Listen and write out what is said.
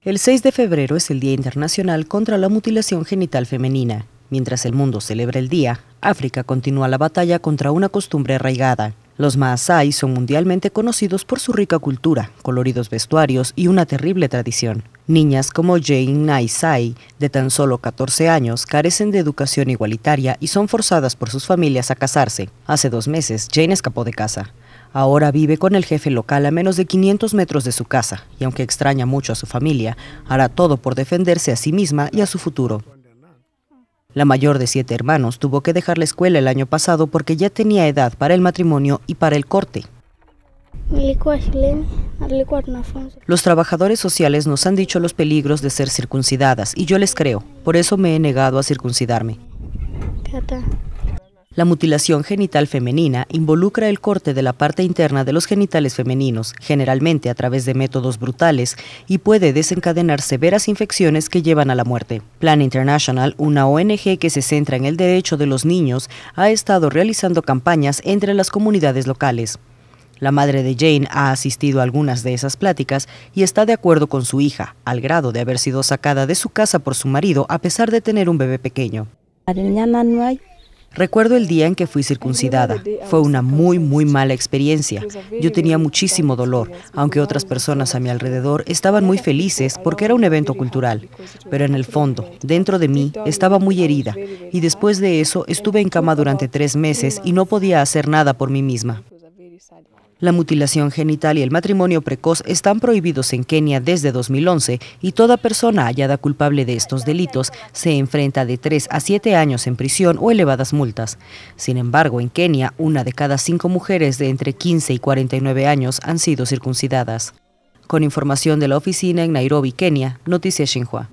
El 6 de febrero es el Día Internacional contra la Mutilación Genital Femenina. Mientras el mundo celebra el día, África continúa la batalla contra una costumbre arraigada. Los Maasai son mundialmente conocidos por su rica cultura, coloridos vestuarios y una terrible tradición. Niñas como Jane Naisai, de tan solo 14 años, carecen de educación igualitaria y son forzadas por sus familias a casarse. Hace dos meses, Jane escapó de casa. Ahora vive con el jefe local a menos de 500 metros de su casa y aunque extraña mucho a su familia, hará todo por defenderse a sí misma y a su futuro. La mayor de siete hermanos tuvo que dejar la escuela el año pasado porque ya tenía edad para el matrimonio y para el corte. Los trabajadores sociales nos han dicho los peligros de ser circuncidadas y yo les creo, por eso me he negado a circuncidarme. La mutilación genital femenina involucra el corte de la parte interna de los genitales femeninos, generalmente a través de métodos brutales, y puede desencadenar severas infecciones que llevan a la muerte. Plan International, una ONG que se centra en el derecho de los niños, ha estado realizando campañas entre las comunidades locales. La madre de Jane ha asistido a algunas de esas pláticas y está de acuerdo con su hija, al grado de haber sido sacada de su casa por su marido a pesar de tener un bebé pequeño. Recuerdo el día en que fui circuncidada. Fue una muy, muy mala experiencia. Yo tenía muchísimo dolor, aunque otras personas a mi alrededor estaban muy felices porque era un evento cultural. Pero en el fondo, dentro de mí, estaba muy herida. Y después de eso estuve en cama durante tres meses y no podía hacer nada por mí misma. La mutilación genital y el matrimonio precoz están prohibidos en Kenia desde 2011 y toda persona hallada culpable de estos delitos se enfrenta de 3 a 7 años en prisión o elevadas multas. Sin embargo, en Kenia, una de cada cinco mujeres de entre 15 y 49 años han sido circuncidadas. Con información de la oficina en Nairobi, Kenia, Noticias Xinhua.